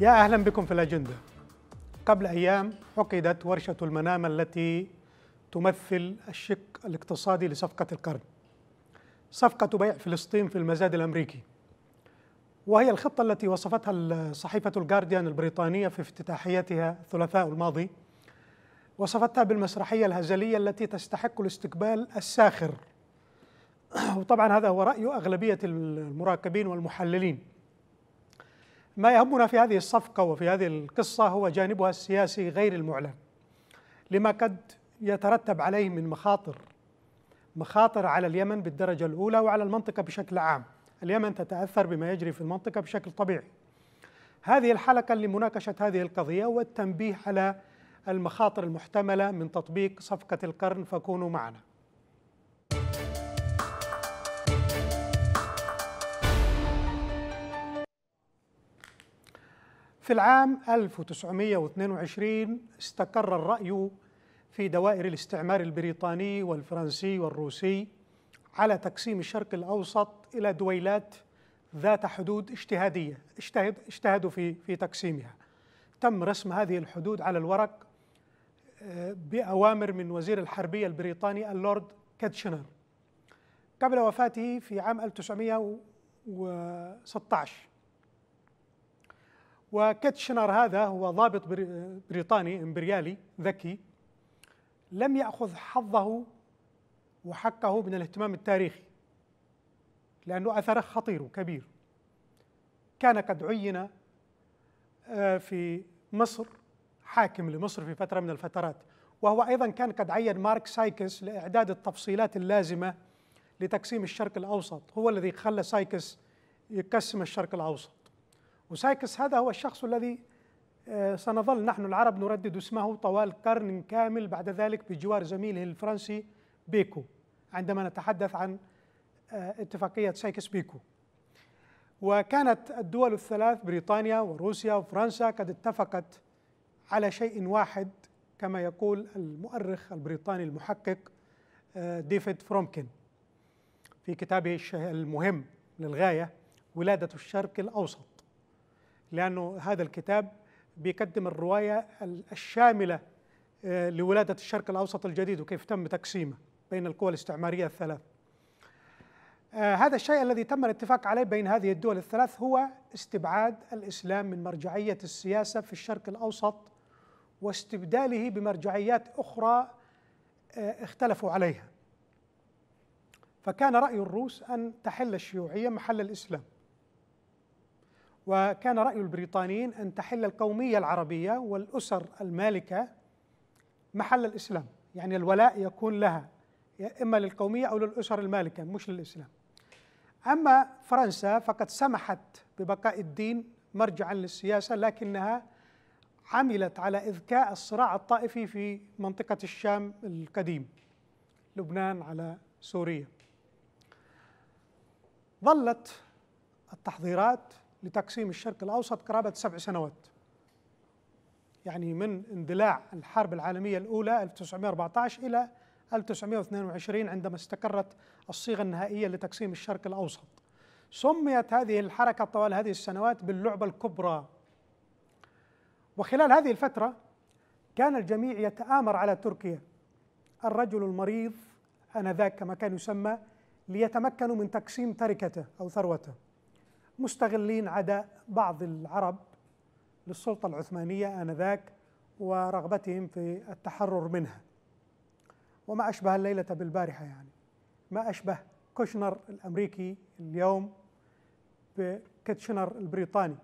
يا أهلا بكم في الأجندة قبل أيام عقدت ورشة المنامه التي تمثل الشق الاقتصادي لصفقة القرن صفقة بيع فلسطين في المزاد الأمريكي وهي الخطة التي وصفتها صحيفة الجارديان البريطانية في افتتاحيتها الثلاثاء الماضي وصفتها بالمسرحية الهزلية التي تستحق الاستقبال الساخر وطبعا هذا هو رأي أغلبية المراقبين والمحللين ما يهمنا في هذه الصفقة وفي هذه القصة هو جانبها السياسي غير المعلن لما قد يترتب عليه من مخاطر مخاطر على اليمن بالدرجة الأولى وعلى المنطقة بشكل عام اليمن تتأثر بما يجري في المنطقة بشكل طبيعي هذه الحلقة لمناقشة هذه القضية والتنبيه على المخاطر المحتملة من تطبيق صفقة القرن فكونوا معنا في العام 1922 استقر الرأي في دوائر الاستعمار البريطاني والفرنسي والروسي على تقسيم الشرق الأوسط إلى دويلات ذات حدود اجتهادية اجتهد اجتهدوا في في تقسيمها تم رسم هذه الحدود على الورق آه، بأوامر من وزير الحربية البريطاني اللورد كاتشنر قبل وفاته في عام 1916 وكاتشنر هذا هو ضابط بريطاني امبريالي ذكي لم يأخذ حظه وحقه من الاهتمام التاريخي لأنه أثره خطير وكبير كان قد عين آه، في مصر حاكم لمصر في فترة من الفترات وهو أيضا كان قد عين مارك سايكس لإعداد التفصيلات اللازمة لتقسيم الشرق الأوسط هو الذي خلى سايكس يقسم الشرق الأوسط وسايكس هذا هو الشخص الذي آه، سنظل نحن العرب نردد اسمه طوال قرن كامل بعد ذلك بجوار زميله الفرنسي بيكو عندما نتحدث عن آه، اتفاقية سايكس بيكو وكانت الدول الثلاث بريطانيا وروسيا وفرنسا قد اتفقت على شيء واحد كما يقول المؤرخ البريطاني المحقق آه، ديفيد فرومكن في كتابه المهم للغاية ولادة الشرق الأوسط لأنه هذا الكتاب بيقدم الرواية الشاملة آه، لولادة الشرق الأوسط الجديد وكيف تم تقسيمه بين القوى الاستعمارية الثلاث آه، هذا الشيء الذي تم الاتفاق عليه بين هذه الدول الثلاث هو استبعاد الإسلام من مرجعية السياسة في الشرق الأوسط واستبداله بمرجعيات أخرى آه، اختلفوا عليها فكان رأي الروس أن تحل الشيوعية محل الإسلام وكان رأي البريطانيين أن تحل القومية العربية والأسر المالكة محل الإسلام يعني الولاء يكون لها إما للقومية أو للأسر المالكة مش للإسلام أما فرنسا فقد سمحت ببقاء الدين مرجعا للسياسة لكنها عملت على إذكاء الصراع الطائفي في منطقة الشام القديم لبنان على سوريا ظلت التحضيرات لتقسيم الشرق الأوسط قرابة سبع سنوات يعني من اندلاع الحرب العالمية الأولى 1914 إلى 1922 عندما استقرت الصيغة النهائية لتقسيم الشرق الأوسط سميت هذه الحركة طوال هذه السنوات باللعبة الكبرى وخلال هذه الفترة كان الجميع يتآمر على تركيا الرجل المريض آنذاك كما كان يسمى ليتمكنوا من تقسيم تركته أو ثروته مستغلين عداء بعض العرب للسلطة العثمانية آنذاك ورغبتهم في التحرر منها وما أشبه الليلة بالبارحة يعني ما أشبه كوشنر الأمريكي اليوم بكيتشنر البريطاني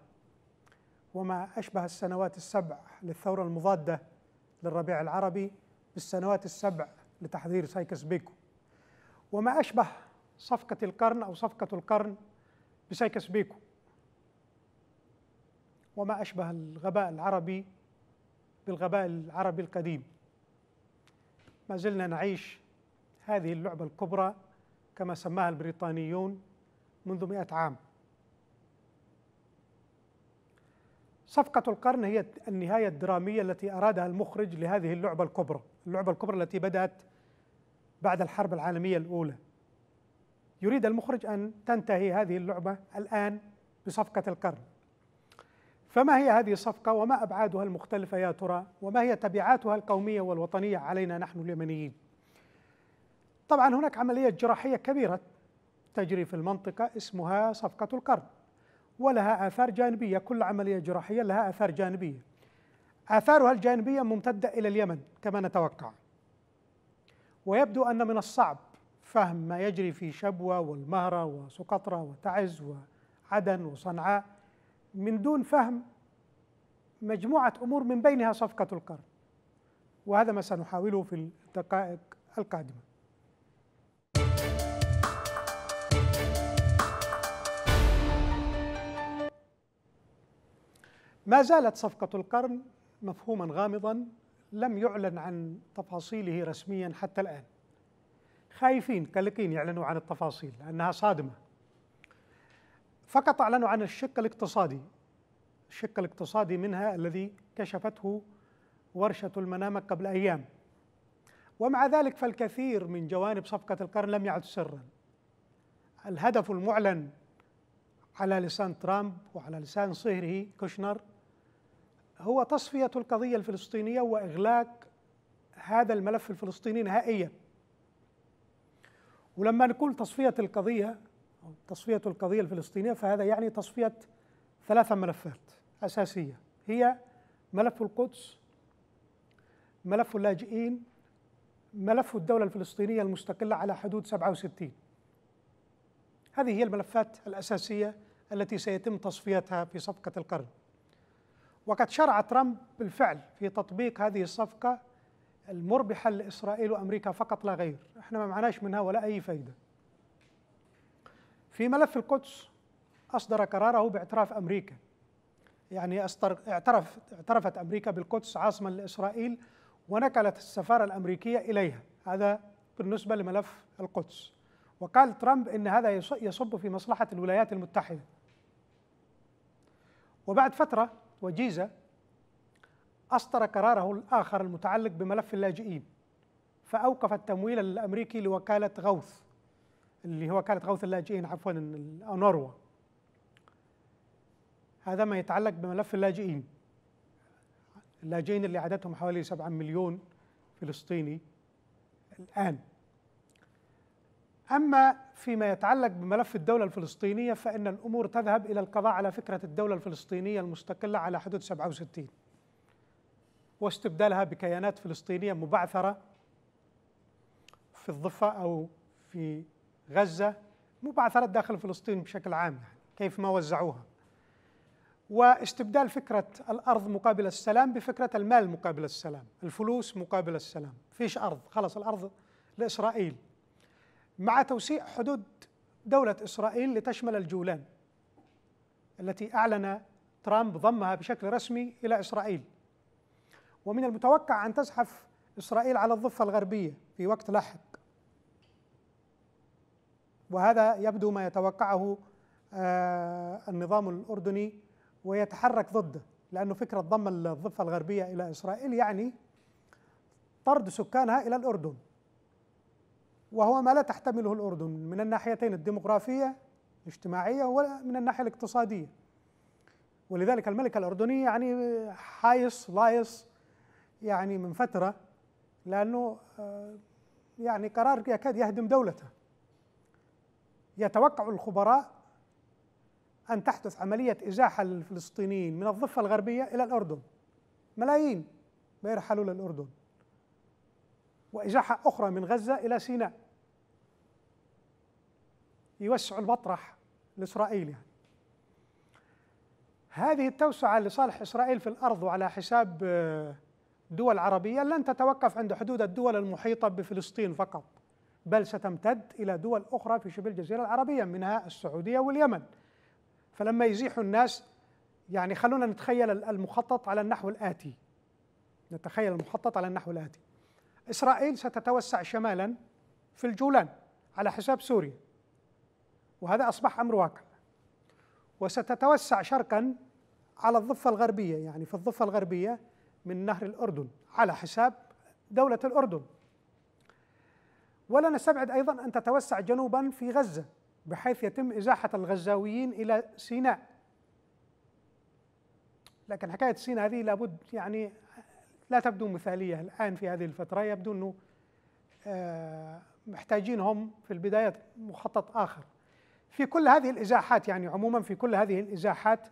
وما أشبه السنوات السبع للثورة المضادة للربيع العربي بالسنوات السبع لتحذير سايكس بيكو وما أشبه صفقة القرن أو صفقة القرن بسايكس بيكو وما أشبه الغباء العربي بالغباء العربي القديم ما زلنا نعيش هذه اللعبة الكبرى كما سماها البريطانيون منذ مئة عام صفقة القرن هي النهاية الدرامية التي أرادها المخرج لهذه اللعبة الكبرى اللعبة الكبرى التي بدأت بعد الحرب العالمية الأولى يريد المخرج أن تنتهي هذه اللعبة الآن بصفقة القرن فما هي هذه الصفقة وما أبعادها المختلفة يا ترى وما هي تبعاتها القومية والوطنية علينا نحن اليمنيين طبعا هناك عملية جراحية كبيرة تجري في المنطقة اسمها صفقة القرن ولها آثار جانبية كل عملية جراحية لها آثار جانبية آثارها الجانبية ممتدة إلى اليمن كما نتوقع ويبدو أن من الصعب فهم ما يجري في شبوة والمهرة وسقطرى وتعز وعدن وصنعاء من دون فهم مجموعة أمور من بينها صفقة القرن وهذا ما سنحاوله في الدقائق القادمة ما زالت صفقة القرن مفهوما غامضا لم يعلن عن تفاصيله رسميا حتى الآن خايفين قلقين يعلنوا عن التفاصيل لأنها صادمة فقط أعلنوا عن الشق الاقتصادي الشق الاقتصادي منها الذي كشفته ورشة المنامة قبل أيام ومع ذلك فالكثير من جوانب صفقة القرن لم يعد سرا الهدف المعلن على لسان ترامب وعلى لسان صهره كوشنر هو تصفية القضية الفلسطينية وإغلاق هذا الملف الفلسطيني نهائياً ولما نقول تصفية القضية أو تصفية القضية الفلسطينية فهذا يعني تصفية ثلاثة ملفات أساسية هي ملف القدس ملف اللاجئين ملف الدولة الفلسطينية المستقلة على حدود 67 هذه هي الملفات الأساسية التي سيتم تصفيتها في صفقة القرن وقد شرع ترامب بالفعل في تطبيق هذه الصفقة المربحة لإسرائيل وأمريكا فقط لا غير احنا ما معناش منها ولا أي فايدة في ملف القدس أصدر قراره باعتراف أمريكا يعني اعترف اعترفت أمريكا بالقدس عاصمة لإسرائيل ونقلت السفارة الأمريكية إليها هذا بالنسبة لملف القدس وقال ترامب إن هذا يصب في مصلحة الولايات المتحدة وبعد فترة وجيزة أصدر قراره الآخر المتعلق بملف اللاجئين فأوقف التمويل الأمريكي لوكالة غوث اللي هو وكالة غوث اللاجئين عفوا أونروا هذا ما يتعلق بملف اللاجئين اللاجئين اللي عددهم حوالي 7 مليون فلسطيني الآن أما فيما يتعلق بملف الدولة الفلسطينية فإن الأمور تذهب إلى القضاء على فكرة الدولة الفلسطينية المستقلة على حدود 67 واستبدالها بكيانات فلسطينية مبعثرة في الضفة أو في غزة مبعثرات داخل فلسطين بشكل عام يعني كيف ما وزعوها واستبدال فكرة الأرض مقابل السلام بفكرة المال مقابل السلام الفلوس مقابل السلام فيش أرض خلص الأرض لإسرائيل مع توسيع حدود دولة إسرائيل لتشمل الجولان التي أعلن ترامب ضمها بشكل رسمي إلى إسرائيل ومن المتوقع أن تزحف إسرائيل على الضفة الغربية في وقت لاحق وهذا يبدو ما يتوقعه آه، النظام الأردني ويتحرك ضده لأنه فكرة ضم الضفة الغربية إلى إسرائيل يعني طرد سكانها إلى الأردن وهو ما لا تحتمله الأردن من الناحيتين الديمغرافية الاجتماعية ومن الناحية الاقتصادية ولذلك الملكة الأردنية يعني آه، حايص لايص يعني من فتره لانه آه، يعني قرار يكاد يهدم دولته يتوقع الخبراء ان تحدث عمليه ازاحه للفلسطينيين من الضفه الغربيه الى الاردن ملايين بيرحلوا للاردن وازاحه اخرى من غزه الى سيناء يوسعوا المطرح لاسرائيل يعني هذه التوسعه لصالح اسرائيل في الارض وعلى حساب آه، دول عربية لن تتوقف عند حدود الدول المحيطة بفلسطين فقط بل ستمتد إلى دول أخرى في شبه الجزيرة العربية منها السعودية واليمن فلما يزيح الناس يعني خلونا نتخيل المخطط على النحو الآتي نتخيل المخطط على النحو الآتي إسرائيل ستتوسع شمالا في الجولان على حساب سوريا وهذا أصبح أمر واقع وستتوسع شرقا على الضفة الغربية يعني في الضفة الغربية من نهر الأردن على حساب دولة الأردن ولا نستبعد أيضا أن تتوسع جنوبا في غزة بحيث يتم إزاحة الغزاويين إلى سيناء لكن حكاية سيناء هذه لابد يعني لا تبدو مثالية الآن في هذه الفترة يبدو أنه آه، محتاجين هم في البداية مخطط آخر في كل هذه الإزاحات يعني عموما في كل هذه الإزاحات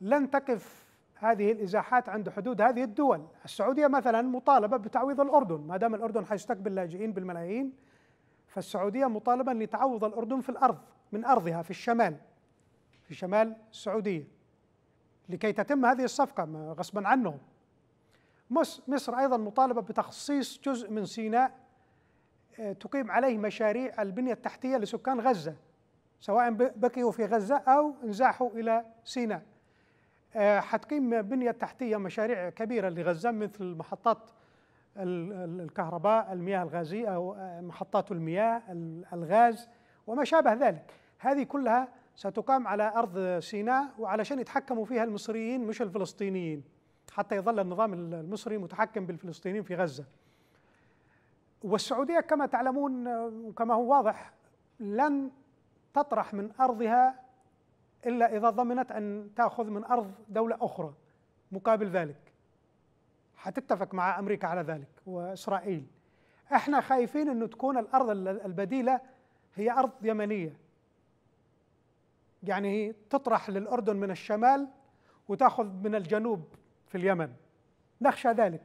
لن تقف هذه الازاحات عند حدود هذه الدول، السعوديه مثلا مطالبه بتعويض الاردن، ما دام الاردن حيستقبل لاجئين بالملايين فالسعوديه مطالبه لتعوض الاردن في الارض من ارضها في الشمال في شمال السعوديه لكي تتم هذه الصفقه غصبا عنهم. مصر ايضا مطالبه بتخصيص جزء من سيناء آه، تقيم عليه مشاريع البنيه التحتيه لسكان غزه سواء بقيوا في غزه او انزاحوا الى سيناء. آه، حتقيم بنية تحتية مشاريع كبيرة لغزة مثل محطات الكهرباء المياه الغازية أو آه، محطات المياه الغاز وما شابه ذلك هذه كلها ستقام على أرض سيناء وعلشان يتحكموا فيها المصريين مش الفلسطينيين حتى يظل النظام المصري متحكم بالفلسطينيين في غزة والسعودية كما تعلمون آه، وكما هو واضح لن تطرح من أرضها إلا إذا ضمنت أن تأخذ من أرض دولة أخرى مقابل ذلك حتتفق مع أمريكا على ذلك وإسرائيل احنا خايفين أن تكون الأرض البديلة هي أرض يمنية يعني هي تطرح للأردن من الشمال وتأخذ من الجنوب في اليمن نخشى ذلك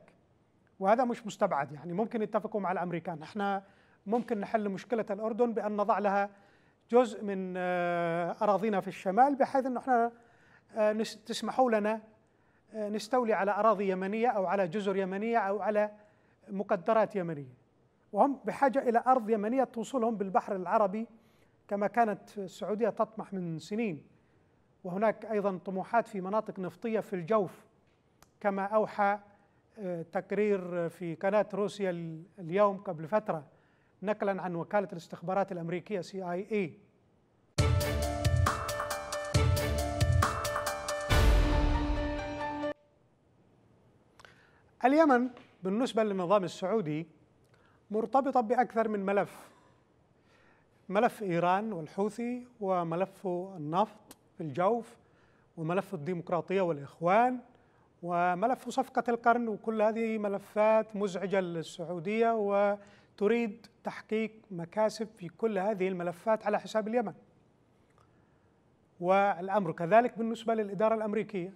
وهذا مش مستبعد يعني ممكن يتفقوا مع الامريكان احنا ممكن نحل مشكله الاردن بان نضع لها جزء من آه، أراضينا في الشمال بحيث أنه احنا آه، تسمحوا لنا آه، نستولي على أراضي يمنية أو على جزر يمنية أو على مقدرات يمنية وهم بحاجة إلى أرض يمنية توصلهم بالبحر العربي كما كانت السعودية تطمح من سنين وهناك أيضا طموحات في مناطق نفطية في الجوف كما أوحى تقرير في قناة روسيا اليوم قبل فترة نقلا عن وكالة الاستخبارات الأمريكية سي اي اي اليمن بالنسبة للنظام السعودي مرتبطة بأكثر من ملف ملف إيران والحوثي وملف النفط في الجوف وملف الديمقراطية والإخوان وملف صفقة القرن وكل هذه ملفات مزعجة للسعودية و تريد تحقيق مكاسب في كل هذه الملفات على حساب اليمن والامر كذلك بالنسبه للاداره الامريكيه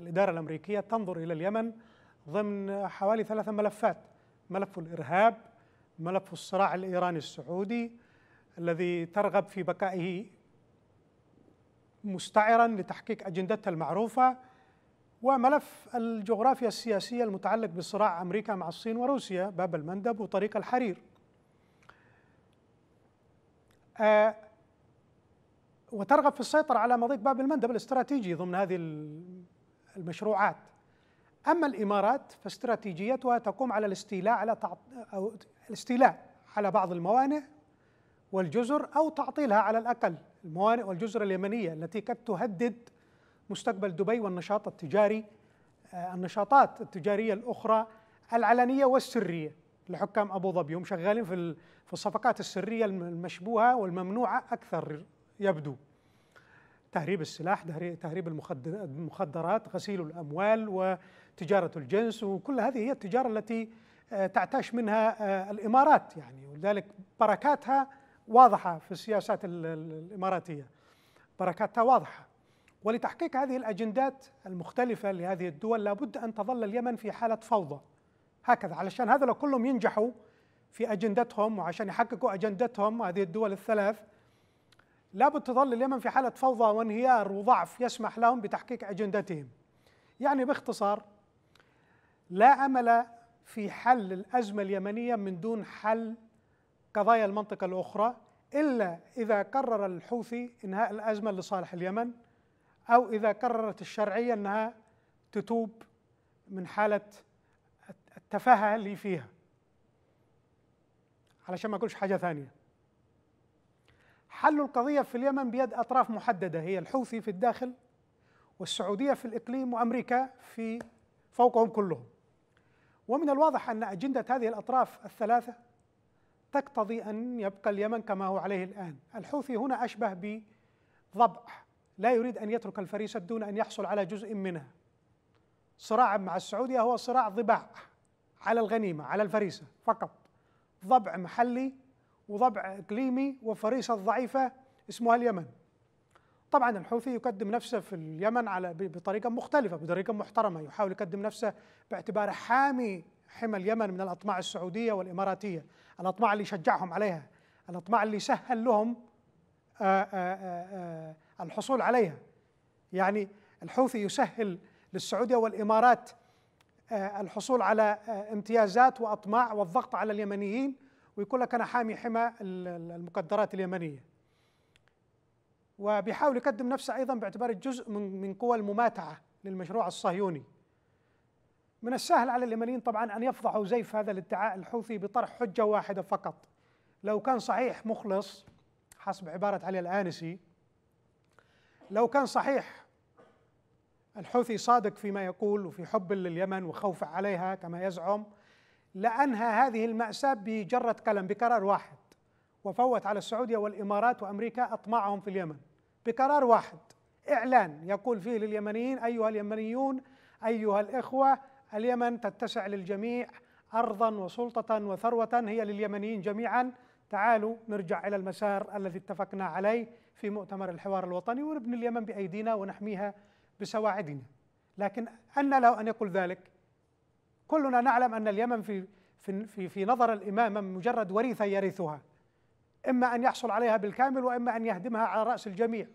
الاداره الامريكيه تنظر الى اليمن ضمن حوالي ثلاثه ملفات ملف الارهاب ملف الصراع الايراني السعودي الذي ترغب في بقائه مستعرا لتحقيق اجندتها المعروفه وملف الجغرافيا السياسية المتعلق بصراع أمريكا مع الصين وروسيا باب المندب وطريق الحرير آه وترغب في السيطرة على مضيق باب المندب الاستراتيجي ضمن هذه المشروعات أما الإمارات فاستراتيجيتها تقوم على الاستيلاء على تعط... أو الاستيلاء على بعض الموانئ والجزر أو تعطيلها على الأقل الموانئ والجزر اليمنية التي قد تهدد مستقبل دبي والنشاط التجاري آه، النشاطات التجارية الأخرى العلنية والسرية لحكام أبو ظبي هم شغالين في في الصفقات السرية المشبوهة والممنوعة أكثر يبدو تهريب السلاح تهريب المخدرات غسيل الأموال وتجارة الجنس وكل هذه هي التجارة التي آه، تعتاش منها آه، الإمارات يعني ولذلك بركاتها واضحة في السياسات الإماراتية بركاتها واضحة ولتحقيق هذه الأجندات المختلفة لهذه الدول لابد أن تظل اليمن في حالة فوضى هكذا علشان هذا لو كلهم ينجحوا في أجندتهم وعشان يحققوا أجندتهم هذه الدول الثلاث لابد تظل اليمن في حالة فوضى وانهيار وضعف يسمح لهم بتحقيق أجندتهم يعني باختصار لا أمل في حل الأزمة اليمنية من دون حل قضايا المنطقة الأخرى إلا إذا قرر الحوثي إنهاء الأزمة لصالح اليمن أو إذا قررت الشرعية أنها تتوب من حالة التفاهة اللي فيها علشان ما أقولش حاجة ثانية حل القضية في اليمن بيد أطراف محددة هي الحوثي في الداخل والسعودية في الإقليم وأمريكا في فوقهم كلهم ومن الواضح أن أجندة هذه الأطراف الثلاثة تقتضي أن يبقى اليمن كما هو عليه الآن الحوثي هنا أشبه بضبع لا يريد أن يترك الفريسة دون أن يحصل على جزء منها صراع مع السعودية هو صراع ضباع على الغنيمة على الفريسة فقط ضبع محلي وضبع إقليمي وفريسة ضعيفة اسمها اليمن طبعا الحوثي يقدم نفسه في اليمن على بطريقة مختلفة بطريقة محترمة يحاول يقدم نفسه باعتباره حامي حمى اليمن من الأطماع السعودية والإماراتية الأطماع اللي شجعهم عليها الأطماع اللي سهل لهم آه، آه، آه، الحصول عليها يعني الحوثي يسهل للسعوديه والامارات الحصول على امتيازات واطماع والضغط على اليمنيين ويقول لك انا حامي حمى المقدرات اليمنيه وبيحاول يقدم نفسه ايضا باعتباره جزء من من قوى المماتعه للمشروع الصهيوني من السهل على اليمنيين طبعا ان يفضحوا زيف هذا الادعاء الحوثي بطرح حجه واحده فقط لو كان صحيح مخلص حسب عبارة علي الآنسي لو كان صحيح الحوثي صادق فيما يقول وفي حب لليمن وخوف عليها كما يزعم لأنهى هذه المأساة بجرة قلم بقرار واحد وفوت على السعودية والإمارات وأمريكا أطماعهم في اليمن بقرار واحد إعلان يقول فيه لليمنيين أيها اليمنيون أيها الإخوة اليمن تتسع للجميع أرضا وسلطة وثروة هي لليمنيين جميعا تعالوا نرجع إلى المسار الذي اتفقنا عليه في مؤتمر الحوار الوطني ونبني اليمن بأيدينا ونحميها بسواعدنا لكن أن له أن يقول ذلك كلنا نعلم أن اليمن في, في, في, نظر الإمامة مجرد وريثة يرثها إما أن يحصل عليها بالكامل وإما أن يهدمها على رأس الجميع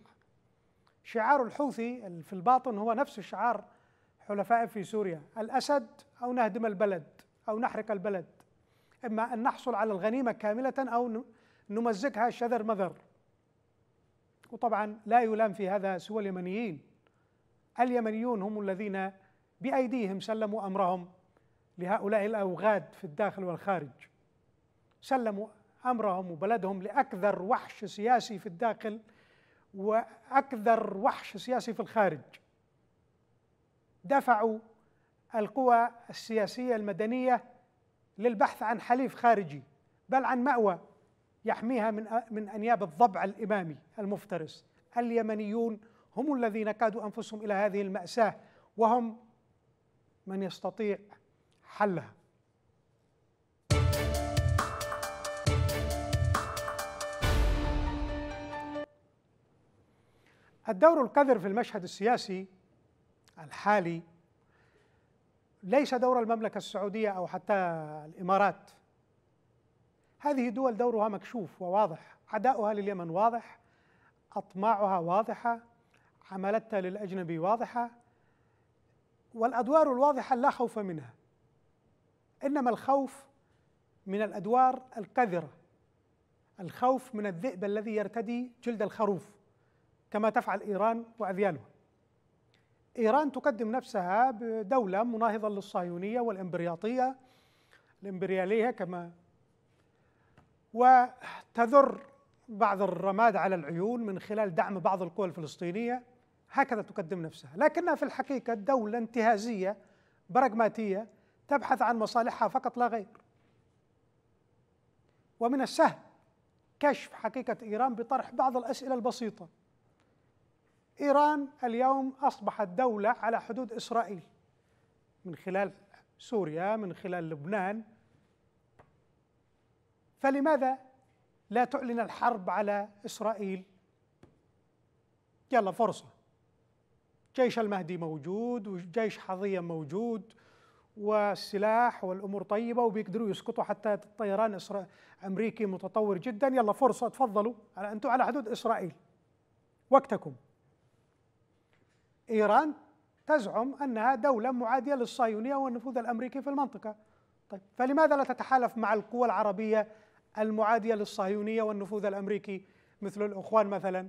شعار الحوثي في الباطن هو نفس الشعار حلفاء في سوريا الأسد أو نهدم البلد أو نحرق البلد إما أن نحصل على الغنيمة كاملة أو نمزقها شذر مذر وطبعا لا يلام في هذا سوى اليمنيين اليمنيون هم الذين بأيديهم سلموا أمرهم لهؤلاء الأوغاد في الداخل والخارج سلموا أمرهم وبلدهم لأكثر وحش سياسي في الداخل وأكثر وحش سياسي في الخارج دفعوا القوى السياسية المدنية للبحث عن حليف خارجي بل عن مأوى يحميها من من انياب الضبع الامامي المفترس اليمنيون هم الذين كادوا انفسهم الى هذه الماساه وهم من يستطيع حلها الدور القذر في المشهد السياسي الحالي ليس دور المملكه السعوديه او حتى الامارات هذه دول دورها مكشوف وواضح عداؤها لليمن واضح اطماعها واضحه عملتها للاجنبي واضحه والادوار الواضحه لا خوف منها انما الخوف من الادوار القذره الخوف من الذئب الذي يرتدي جلد الخروف كما تفعل ايران واذيانها إيران تقدم نفسها بدولة مناهضة للصهيونية والإمبرياطية الإمبريالية كما وتذر بعض الرماد على العيون من خلال دعم بعض القوى الفلسطينية هكذا تقدم نفسها لكنها في الحقيقة دولة انتهازية براغماتية تبحث عن مصالحها فقط لا غير ومن السهل كشف حقيقة إيران بطرح بعض الأسئلة البسيطة إيران اليوم أصبحت دولة على حدود إسرائيل من خلال سوريا من خلال لبنان فلماذا لا تعلن الحرب على إسرائيل يلا فرصة جيش المهدي موجود وجيش حظية موجود والسلاح والأمور طيبة وبيقدروا يسقطوا حتى الطيران أمريكي متطور جدا يلا فرصة تفضلوا أنتم على حدود إسرائيل وقتكم إيران تزعم أنها دولة معادية للصهيونية والنفوذ الأمريكي في المنطقة طيب فلماذا لا تتحالف مع القوى العربية المعادية للصهيونية والنفوذ الأمريكي مثل الإخوان مثلا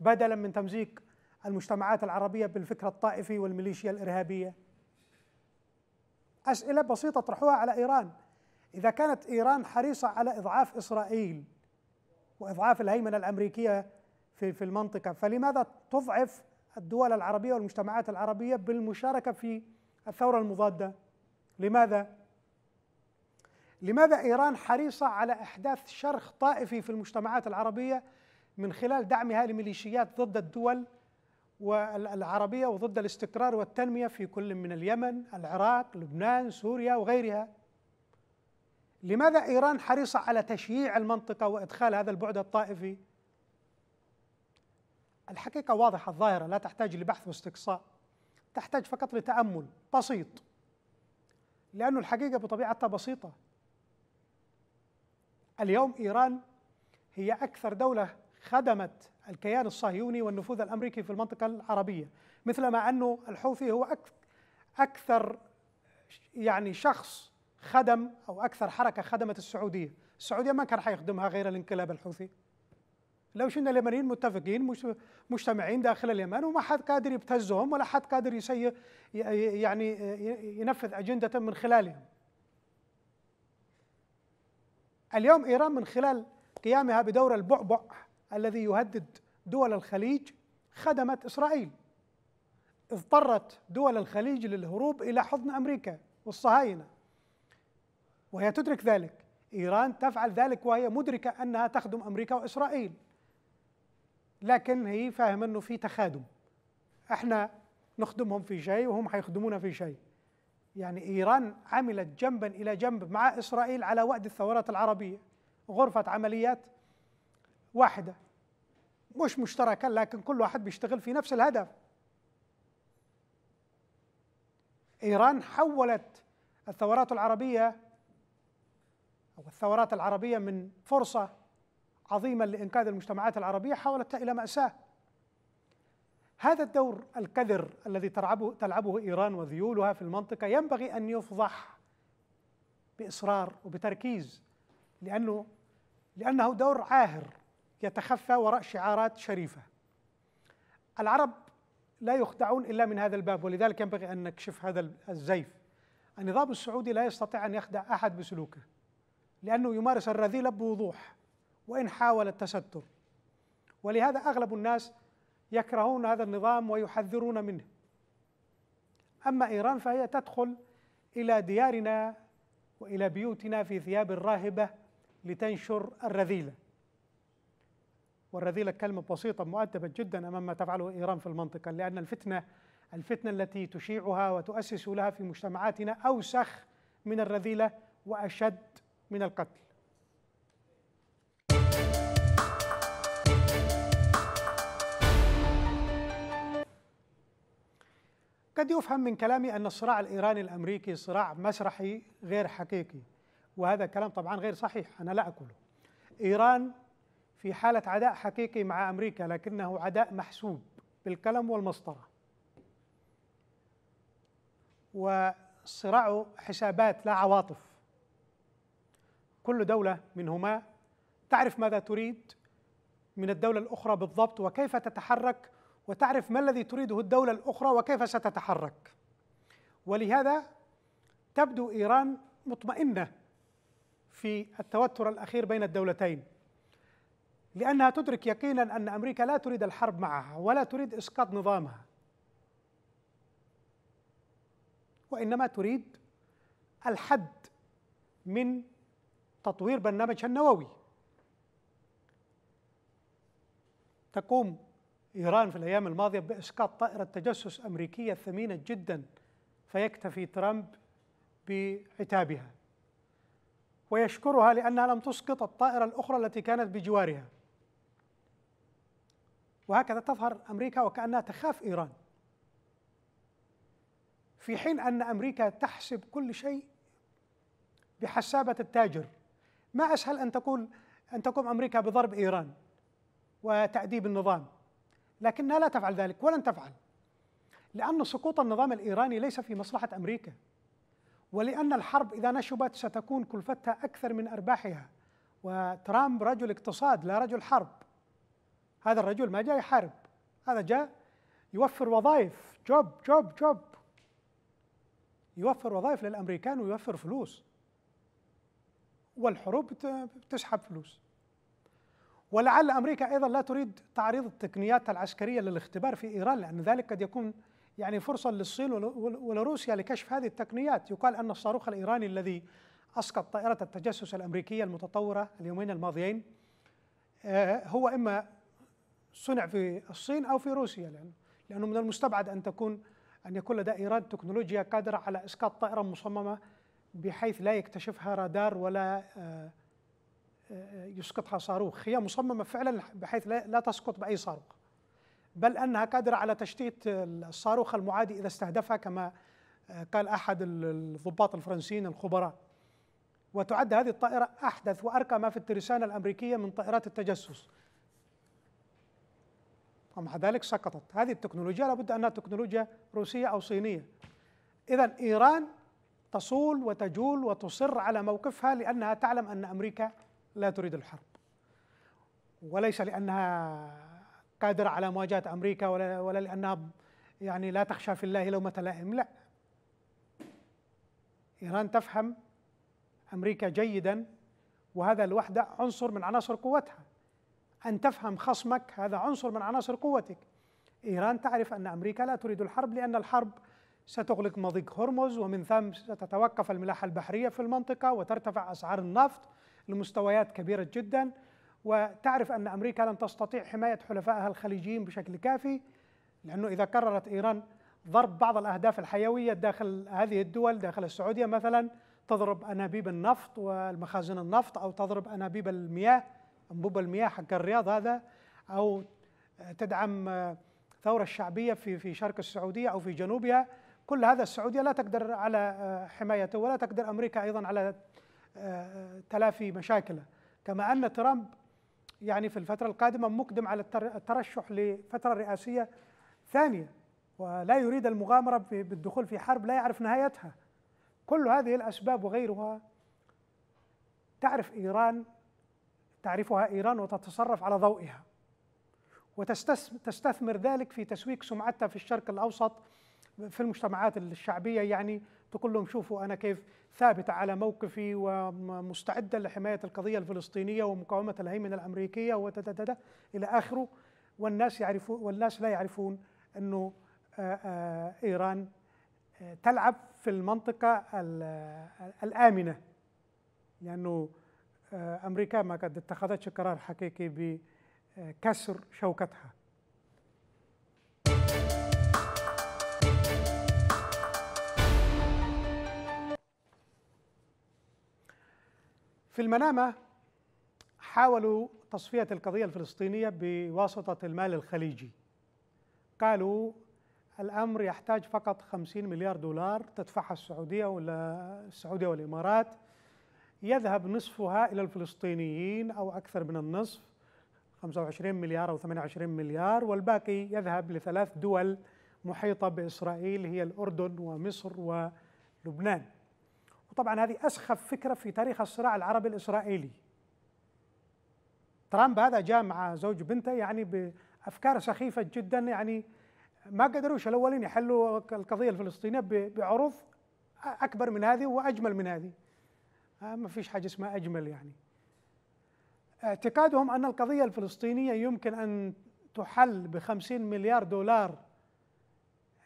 بدلا من تمزيق المجتمعات العربية بالفكر الطائفي والميليشيا الإرهابية أسئلة بسيطة اطرحوها على إيران إذا كانت إيران حريصة على إضعاف إسرائيل وإضعاف الهيمنة الأمريكية في في المنطقة فلماذا تضعف الدول العربية والمجتمعات العربية بالمشاركة في الثورة المضادة لماذا؟ لماذا إيران حريصة على إحداث شرخ طائفي في المجتمعات العربية من خلال دعمها لميليشيات ضد الدول العربية وضد الاستقرار والتنمية في كل من اليمن، العراق، لبنان، سوريا وغيرها لماذا إيران حريصة على تشييع المنطقة وإدخال هذا البعد الطائفي الحقيقة واضحة الظاهرة لا تحتاج لبحث واستقصاء تحتاج فقط لتأمل بسيط لأن الحقيقة بطبيعتها بسيطة اليوم إيران هي أكثر دولة خدمت الكيان الصهيوني والنفوذ الأمريكي في المنطقة العربية مثلما أنه الحوثي هو أكثر يعني شخص خدم أو أكثر حركة خدمت السعودية السعودية ما كان حيخدمها غير الانقلاب الحوثي لو شفنا اليمنيين متفقين مجتمعين داخل اليمن وما حد قادر يبتزهم ولا حد قادر يسي يعني ينفذ اجنده من خلالهم. اليوم ايران من خلال قيامها بدور البعبع الذي يهدد دول الخليج خدمت اسرائيل. اضطرت دول الخليج للهروب الى حضن امريكا والصهاينه. وهي تدرك ذلك، ايران تفعل ذلك وهي مدركه انها تخدم امريكا واسرائيل. لكن هي فاهمه انه في تخادم احنا نخدمهم في شيء وهم حيخدمونا في شيء يعني ايران عملت جنبا الى جنب مع اسرائيل على وعد الثورات العربيه غرفه عمليات واحده مش مشتركه لكن كل واحد بيشتغل في نفس الهدف ايران حولت الثورات العربيه او الثورات العربيه من فرصه عظيما لإنقاذ المجتمعات العربية حولتها إلى مأساة هذا الدور الكذر الذي تلعبه, تلعبه إيران وذيولها في المنطقة ينبغي أن يفضح بإصرار وبتركيز لأنه لأنه دور عاهر يتخفى وراء شعارات شريفة العرب لا يخدعون إلا من هذا الباب ولذلك ينبغي أن نكشف هذا الزيف النظام السعودي لا يستطيع أن يخدع أحد بسلوكه لأنه يمارس الرذيلة بوضوح وإن حاول التستر ولهذا أغلب الناس يكرهون هذا النظام ويحذرون منه أما إيران فهي تدخل إلى ديارنا وإلى بيوتنا في ثياب الراهبة لتنشر الرذيلة والرذيلة كلمة بسيطة مؤدبة جدا أمام ما تفعله إيران في المنطقة لأن الفتنة الفتنة التي تشيعها وتؤسس لها في مجتمعاتنا أوسخ من الرذيلة وأشد من القتل قد يفهم من كلامي أن الصراع الإيراني الأمريكي صراع مسرحي غير حقيقي وهذا كلام طبعا غير صحيح أنا لا أقوله إيران في حالة عداء حقيقي مع أمريكا لكنه عداء محسوب بالقلم والمسطرة وصراع حسابات لا عواطف كل دولة منهما تعرف ماذا تريد من الدولة الأخرى بالضبط وكيف تتحرك وتعرف ما الذي تريده الدولة الأخرى وكيف ستتحرك ولهذا تبدو إيران مطمئنة في التوتر الأخير بين الدولتين لأنها تدرك يقينا أن أمريكا لا تريد الحرب معها ولا تريد إسقاط نظامها وإنما تريد الحد من تطوير برنامجها النووي تقوم إيران في الأيام الماضية بإسقاط طائرة تجسس أمريكية ثمينة جدا فيكتفي ترامب بعتابها ويشكرها لأنها لم تسقط الطائرة الأخرى التي كانت بجوارها وهكذا تظهر أمريكا وكأنها تخاف إيران في حين أن أمريكا تحسب كل شيء بحسابة التاجر ما أسهل أن تقول أن تقوم أمريكا بضرب إيران وتأديب النظام لكنها لا تفعل ذلك ولن تفعل لأن سقوط النظام الإيراني ليس في مصلحة أمريكا ولأن الحرب إذا نشبت ستكون كلفتها أكثر من أرباحها وترامب رجل اقتصاد لا رجل حرب هذا الرجل ما جاء يحارب هذا جاء يوفر وظائف جوب جوب جوب يوفر وظائف للأمريكان ويوفر فلوس والحروب تسحب فلوس ولعل أمريكا أيضا لا تريد تعريض تقنياتها العسكرية للاختبار في إيران لأن ذلك قد يكون يعني فرصة للصين ولروسيا لكشف هذه التقنيات يقال أن الصاروخ الإيراني الذي أسقط طائرة التجسس الأمريكية المتطورة اليومين الماضيين آه، هو إما صنع في الصين أو في روسيا لأنه, لأنه من المستبعد أن تكون أن يكون لدى إيران تكنولوجيا قادرة على إسقاط طائرة مصممة بحيث لا يكتشفها رادار ولا آه، يسقطها صاروخ هي مصممة فعلا بحيث لا تسقط بأي صاروخ بل أنها قادرة على تشتيت الصاروخ المعادي إذا استهدفها كما آه، قال أحد الضباط الفرنسيين الخبراء وتعد هذه الطائرة أحدث وأرقى ما في الترسانة الأمريكية من طائرات التجسس ومع ذلك سقطت هذه التكنولوجيا لابد أنها تكنولوجيا روسية أو صينية إذا إيران تصول وتجول وتصر على موقفها لأنها تعلم أن أمريكا لا تريد الحرب وليس لأنها قادرة على مواجهة أمريكا ولا, ولا لأنها يعني لا تخشى في الله لومة لائم لا إيران تفهم أمريكا جيدا وهذا لوحده عنصر من عناصر قوتها أن تفهم خصمك هذا عنصر من عناصر قوتك إيران تعرف أن أمريكا لا تريد الحرب لأن الحرب ستغلق مضيق هرمز ومن ثم ستتوقف الملاحة البحرية في المنطقة وترتفع أسعار النفط لمستويات كبيرة جدا وتعرف أن أمريكا لن تستطيع حماية حلفائها الخليجيين بشكل كافي لأنه إذا قررت إيران ضرب بعض الأهداف الحيوية داخل هذه الدول داخل السعودية مثلا تضرب أنابيب النفط والمخازن النفط أو تضرب أنابيب المياه أنبوب المياه حق الرياض هذا أو تدعم ثورة الشعبية في في شرق السعودية أو في جنوبها كل هذا السعودية لا تقدر على حمايته ولا تقدر أمريكا أيضا على تلافي مشاكله كما أن ترامب يعني في الفترة القادمة مقدم على الترشح لفترة رئاسية ثانية ولا يريد المغامرة بالدخول في حرب لا يعرف نهايتها كل هذه الأسباب وغيرها تعرف إيران تعرفها إيران وتتصرف على ضوئها وتستثمر ذلك في تسويق سمعتها في الشرق الأوسط في المجتمعات الشعبية يعني تقول لهم شوفوا أنا كيف ثابتة على موقفي ومستعدة لحماية القضية الفلسطينية ومقاومة الهيمنة الأمريكية وتتتت إلى آخره والناس يعرفون والناس لا يعرفون أنه آه، آه، إيران آه، تلعب في المنطقة الآمنة لأنه أمريكا ما قد اتخذتش قرار حقيقي بكسر شوكتها في المنامة حاولوا تصفية القضية الفلسطينية بواسطة المال الخليجي قالوا الأمر يحتاج فقط 50 مليار دولار تدفعها السعودية ولا السعودية والإمارات يذهب نصفها إلى الفلسطينيين أو أكثر من النصف 25 مليار أو 28 مليار والباقي يذهب لثلاث دول محيطة بإسرائيل هي الأردن ومصر ولبنان وطبعا هذه أسخف فكرة في تاريخ الصراع العربي الإسرائيلي ترامب هذا جاء مع زوج بنته يعني بأفكار سخيفة جدا يعني ما قدروش الأولين يحلوا القضية الفلسطينية بعروض أكبر من هذه وأجمل من هذه آه، ما فيش حاجة اسمها أجمل يعني اعتقادهم أن القضية الفلسطينية يمكن أن تحل بخمسين مليار دولار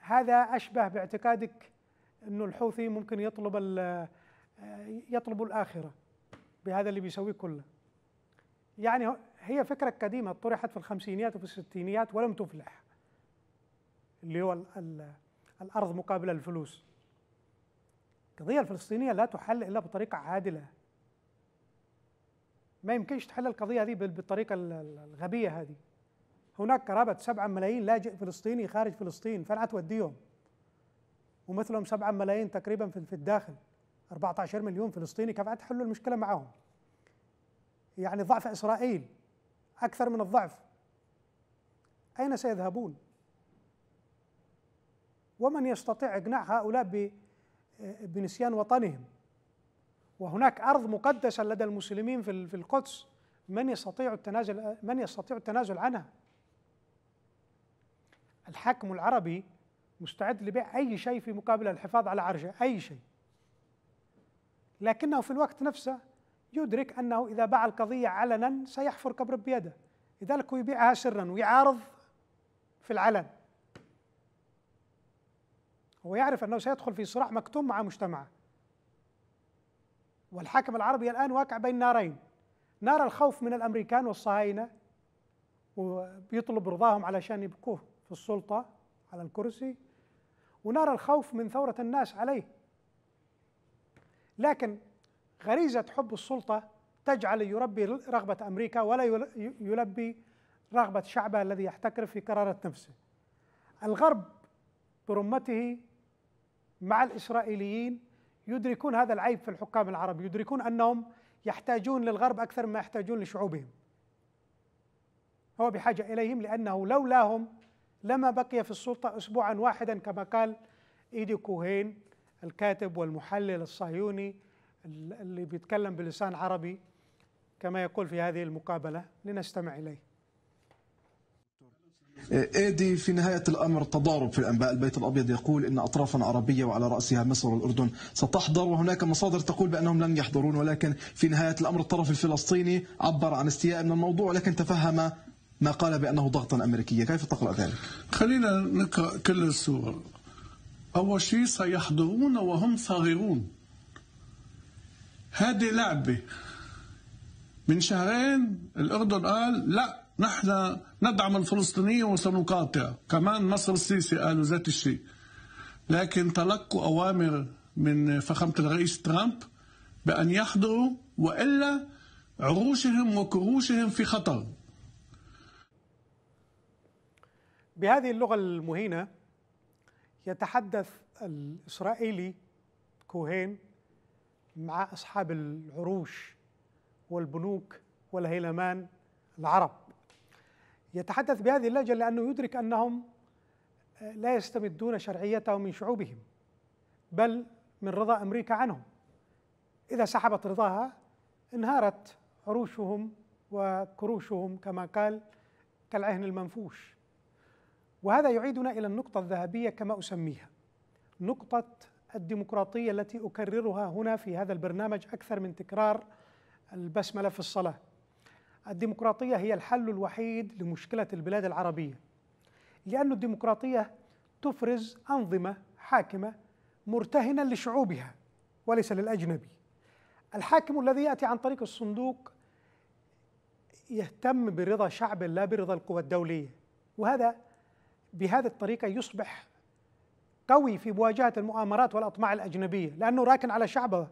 هذا أشبه باعتقادك أن الحوثي ممكن يطلب آه، يطلب الآخرة بهذا اللي بيسويه كله يعني هي فكرة قديمة طرحت في الخمسينيات وفي الستينيات ولم تفلح اللي هو الأرض مقابل الفلوس القضية الفلسطينية لا تحل إلا بطريقة عادلة ما يمكنش تحل القضية هذه بالطريقة الغبية هذه هناك قرابة سبعة ملايين لاجئ فلسطيني خارج فلسطين فين توديهم ومثلهم سبعة ملايين تقريبا في الداخل 14 مليون فلسطيني كيف تحلوا المشكله معهم يعني ضعف اسرائيل اكثر من الضعف اين سيذهبون ومن يستطيع اقناع هؤلاء بنسيان وطنهم وهناك ارض مقدسه لدى المسلمين في القدس من يستطيع التنازل من يستطيع التنازل عنها الحاكم العربي مستعد لبيع اي شيء في مقابل الحفاظ على عرشه اي شيء لكنه في الوقت نفسه يدرك انه اذا باع القضيه علنا سيحفر قبر بيده لذلك هو يبيعها سرا ويعارض في العلن هو يعرف انه سيدخل في صراع مكتوم مع مجتمعه والحاكم العربي الان واقع بين نارين نار الخوف من الامريكان والصهاينه وبيطلب رضاهم علشان يبقوه في السلطه على الكرسي ونار الخوف من ثوره الناس عليه لكن غريزة حب السلطة تجعل يربي رغبة أمريكا ولا يلبي رغبة شعبه الذي يحتكر في قرارة نفسه الغرب برمته مع الإسرائيليين يدركون هذا العيب في الحكام العرب يدركون أنهم يحتاجون للغرب أكثر مما يحتاجون لشعوبهم هو بحاجة إليهم لأنه لولاهم لما بقي في السلطة أسبوعا واحدا كما قال إيدي كوهين الكاتب والمحلل الصهيوني اللي بيتكلم بلسان عربي كما يقول في هذه المقابلة لنستمع إليه ايدي إيه، في نهايه الامر تضارب في الانباء، البيت الابيض يقول ان اطرافا عربيه وعلى راسها مصر والاردن ستحضر وهناك مصادر تقول بانهم لن يحضرون ولكن في نهايه الامر الطرف الفلسطيني عبر عن استياء من الموضوع لكن تفهم ما قال بانه ضغطا امريكيا، كيف تقرا ذلك؟ خلينا نقرا كل الصور أول شيء سيحضرون وهم صاغرون هذه لعبة من شهرين الأردن قال لا نحن ندعم الفلسطينيين وسنقاطع كمان مصر السيسي قالوا ذات الشيء لكن تلقوا أوامر من فخامة الرئيس ترامب بأن يحضروا وإلا عروشهم وكروشهم في خطر بهذه اللغة المهينة يتحدث الإسرائيلي كوهين مع أصحاب العروش والبنوك والهيلمان العرب يتحدث بهذه اللهجة لأنه يدرك أنهم آه، لا يستمدون شرعيتهم من شعوبهم بل من رضا أمريكا عنهم إذا سحبت رضاها انهارت عروشهم وكروشهم كما قال كالعهن المنفوش وهذا يعيدنا الى النقطه الذهبيه كما اسميها نقطه الديمقراطيه التي اكررها هنا في هذا البرنامج اكثر من تكرار البسمله في الصلاه الديمقراطيه هي الحل الوحيد لمشكله البلاد العربيه لان الديمقراطيه تفرز انظمه حاكمه مرتهنه لشعوبها وليس للاجنبي الحاكم الذي ياتي عن طريق الصندوق يهتم برضا شعب لا برضا القوى الدوليه وهذا بهذه الطريقة يصبح قوي في مواجهة المؤامرات والأطماع الأجنبية لأنه راكن على شعبه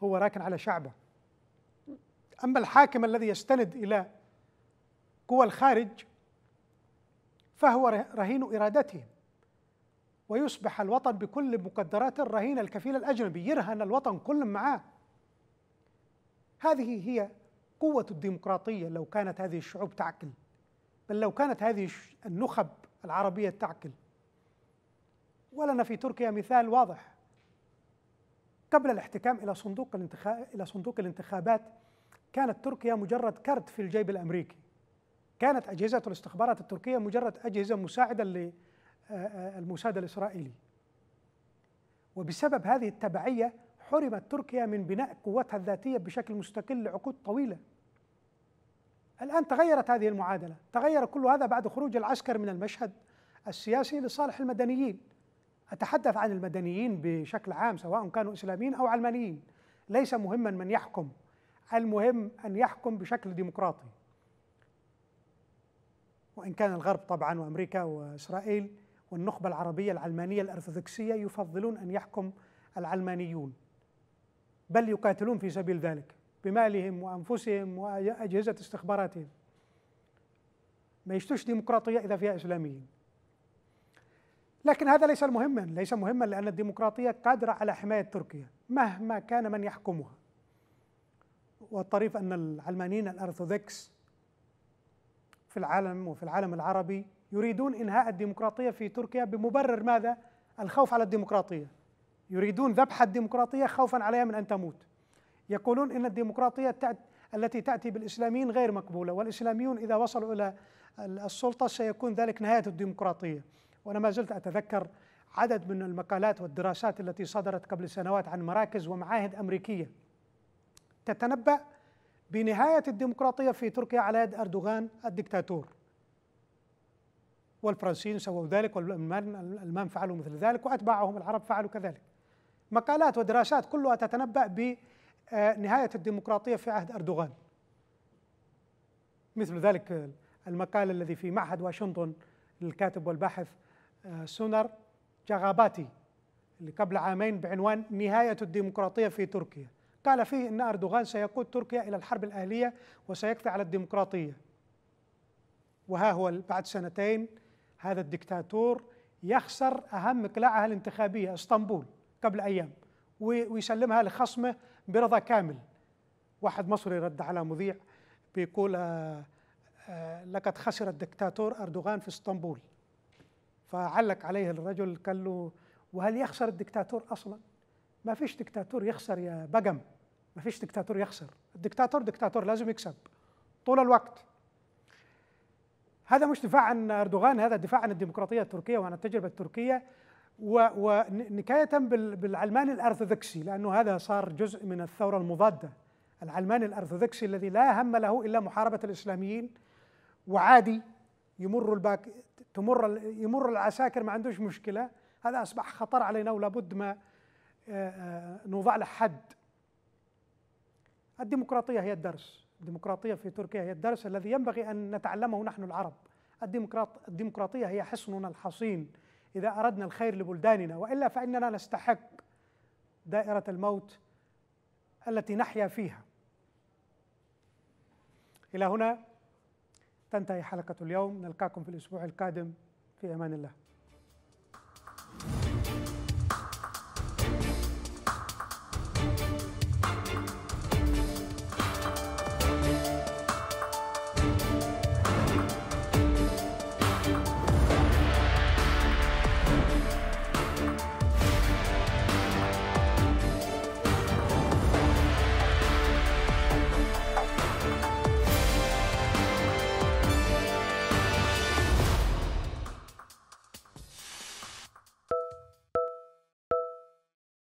هو راكن على شعبه أما الحاكم الذي يستند إلى قوى الخارج فهو رهين إرادته ويصبح الوطن بكل مقدرات الرهين الكفيل الأجنبي يرهن الوطن كل معاه هذه هي قوة الديمقراطية لو كانت هذه الشعوب تعقل بل لو كانت هذه النخب العربية تعقل ولنا في تركيا مثال واضح قبل الاحتكام إلى صندوق إلى صندوق الانتخابات كانت تركيا مجرد كرت في الجيب الأمريكي كانت أجهزة الاستخبارات التركية مجرد أجهزة مساعدة للموساد الإسرائيلي وبسبب هذه التبعية حرمت تركيا من بناء قوتها الذاتية بشكل مستقل لعقود طويلة الآن تغيرت هذه المعادلة تغير كل هذا بعد خروج العسكر من المشهد السياسي لصالح المدنيين أتحدث عن المدنيين بشكل عام سواء كانوا إسلاميين أو علمانيين ليس مهما من يحكم المهم أن يحكم بشكل ديمقراطي وإن كان الغرب طبعا وأمريكا وإسرائيل والنخبة العربية العلمانية الأرثوذكسية يفضلون أن يحكم العلمانيون بل يقاتلون في سبيل ذلك بمالهم وانفسهم واجهزه استخباراتهم ما يشتوش ديمقراطيه اذا فيها اسلاميين لكن هذا ليس مهما ليس مهما لان الديمقراطيه قادره على حمايه تركيا مهما كان من يحكمها والطريف ان العلمانيين الارثوذكس في العالم وفي العالم العربي يريدون انهاء الديمقراطيه في تركيا بمبرر ماذا؟ الخوف على الديمقراطيه يريدون ذبح الديمقراطيه خوفا عليها من ان تموت يقولون ان الديمقراطيه التي تاتي بالاسلاميين غير مقبوله والاسلاميون اذا وصلوا الى السلطه سيكون ذلك نهايه الديمقراطيه وانا ما زلت اتذكر عدد من المقالات والدراسات التي صدرت قبل سنوات عن مراكز ومعاهد امريكيه تتنبأ بنهايه الديمقراطيه في تركيا على يد اردوغان الدكتاتور والفرنسيين سووا ذلك والالمان فعلوا مثل ذلك واتباعهم العرب فعلوا كذلك مقالات ودراسات كلها تتنبأ ب آه، نهاية الديمقراطية في عهد أردوغان مثل ذلك المقال الذي في معهد واشنطن للكاتب والباحث آه، سونر جاغاباتي اللي قبل عامين بعنوان نهاية الديمقراطية في تركيا قال فيه أن أردوغان سيقود تركيا إلى الحرب الأهلية وسيكفي على الديمقراطية وها هو بعد سنتين هذا الدكتاتور يخسر أهم قلاعها الانتخابية اسطنبول قبل أيام ويسلمها لخصمه برضا كامل واحد مصري رد على مذيع بيقول آآ آه، آآ آه، لقد خسر الدكتاتور أردوغان في اسطنبول فعلق عليه الرجل قال له وهل يخسر الدكتاتور أصلا ما فيش دكتاتور يخسر يا بقم ما فيش دكتاتور يخسر الدكتاتور دكتاتور لازم يكسب طول الوقت هذا مش دفاع عن أردوغان هذا دفاع عن الديمقراطية التركية وعن التجربة التركية ونكاية بالعلماني الأرثوذكسي لأنه هذا صار جزء من الثورة المضادة العلماني الأرثوذكسي الذي لا هم له إلا محاربة الإسلاميين وعادي يمر الباك تمر يمر العساكر ما عندوش مشكلة هذا أصبح خطر علينا ولابد ما آه، آه، نوضع له حد الديمقراطية هي الدرس الديمقراطية في تركيا هي الدرس الذي ينبغي أن نتعلمه نحن العرب الديمقراط الديمقراطية هي حصننا الحصين إذا أردنا الخير لبلداننا وإلا فإننا نستحق دائرة الموت التي نحيا فيها إلى هنا تنتهي حلقة اليوم نلقاكم في الأسبوع القادم في أمان الله